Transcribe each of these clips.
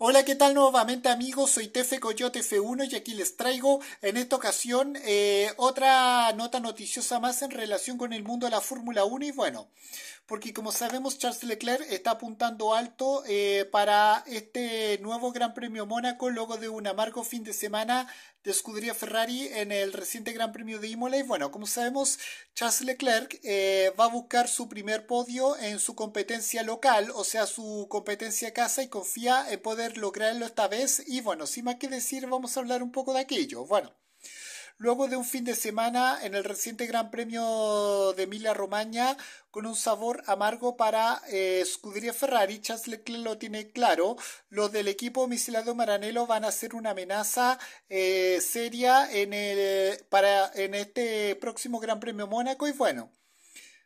Hola, ¿qué tal nuevamente amigos? Soy Tefe Coyote F1 y aquí les traigo en esta ocasión eh, otra nota noticiosa más en relación con el mundo de la Fórmula 1 y bueno, porque como sabemos Charles Leclerc está apuntando alto eh, para este nuevo Gran Premio Mónaco luego de un amargo fin de semana de escudería Ferrari en el reciente Gran Premio de Imola y bueno, como sabemos Charles Leclerc eh, va a buscar su primer podio en su competencia local, o sea su competencia casa y confía en poder lograrlo esta vez y bueno, sin más que decir, vamos a hablar un poco de aquello. Bueno, luego de un fin de semana en el reciente Gran Premio de Emilia Romagna con un sabor amargo para eh, Ferrari, Charles Leclerc lo tiene claro, los del equipo misilado Maranello van a ser una amenaza eh, seria en, el, para, en este próximo Gran Premio Mónaco y bueno.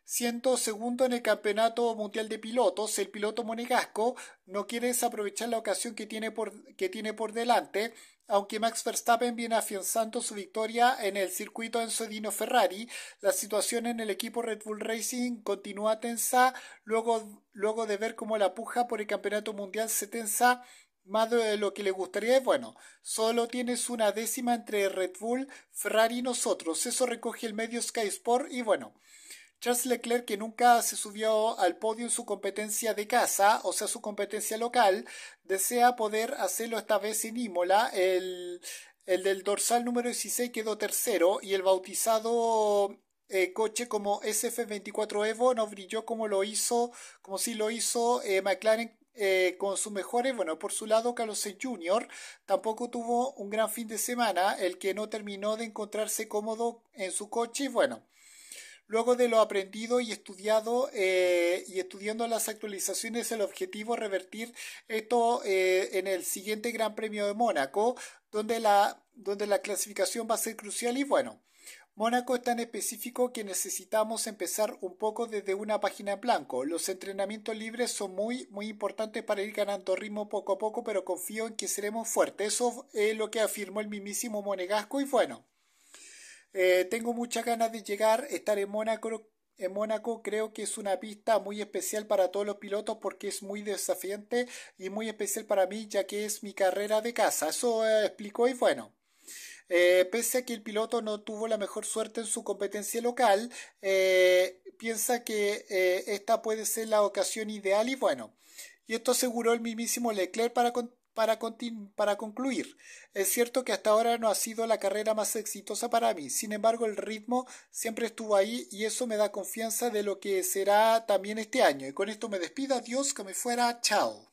Siento segundo en el Campeonato Mundial de Pilotos. El piloto monegasco no quiere desaprovechar la ocasión que tiene por, que tiene por delante, aunque Max Verstappen viene afianzando su victoria en el circuito Enzo Dino Ferrari, la situación en el equipo Red Bull Racing continúa tensa luego, luego de ver cómo la puja por el Campeonato Mundial se tensa más de lo que le gustaría bueno. Solo tienes una décima entre Red Bull, Ferrari y nosotros. Eso recoge el medio Sky Sport y bueno. Charles Leclerc, que nunca se subió al podio en su competencia de casa, o sea, su competencia local, desea poder hacerlo esta vez en Imola. El, del dorsal número 16 quedó tercero y el bautizado eh, coche como SF24 Evo no brilló como lo hizo, como si lo hizo eh, McLaren eh, con sus mejores, bueno, por su lado Carlos Jr. tampoco tuvo un gran fin de semana, el que no terminó de encontrarse cómodo en su coche y bueno, Luego de lo aprendido y estudiado eh, y estudiando las actualizaciones, el objetivo es revertir esto eh, en el siguiente Gran Premio de Mónaco, donde la, donde la clasificación va a ser crucial y bueno. Mónaco es tan específico que necesitamos empezar un poco desde una página en blanco. Los entrenamientos libres son muy, muy importantes para ir ganando ritmo poco a poco, pero confío en que seremos fuertes. Eso es lo que afirmó el mismísimo Monegasco y bueno. Eh, tengo muchas ganas de llegar, estar en Mónaco. En Mónaco creo que es una pista muy especial para todos los pilotos porque es muy desafiante y muy especial para mí ya que es mi carrera de casa. Eso eh, explicó y bueno. Eh, pese a que el piloto no tuvo la mejor suerte en su competencia local, piensa que esta puede ser la ocasión ideal y bueno, y esto aseguró el mismísimo Leclerc para, para, concluir, es cierto que hasta ahora no ha sido la carrera más exitosa para mí, sin embargo el ritmo siempre estuvo ahí y eso me da confianza de lo que será también este año. Y con esto me despido, Dios que me fuera, chao.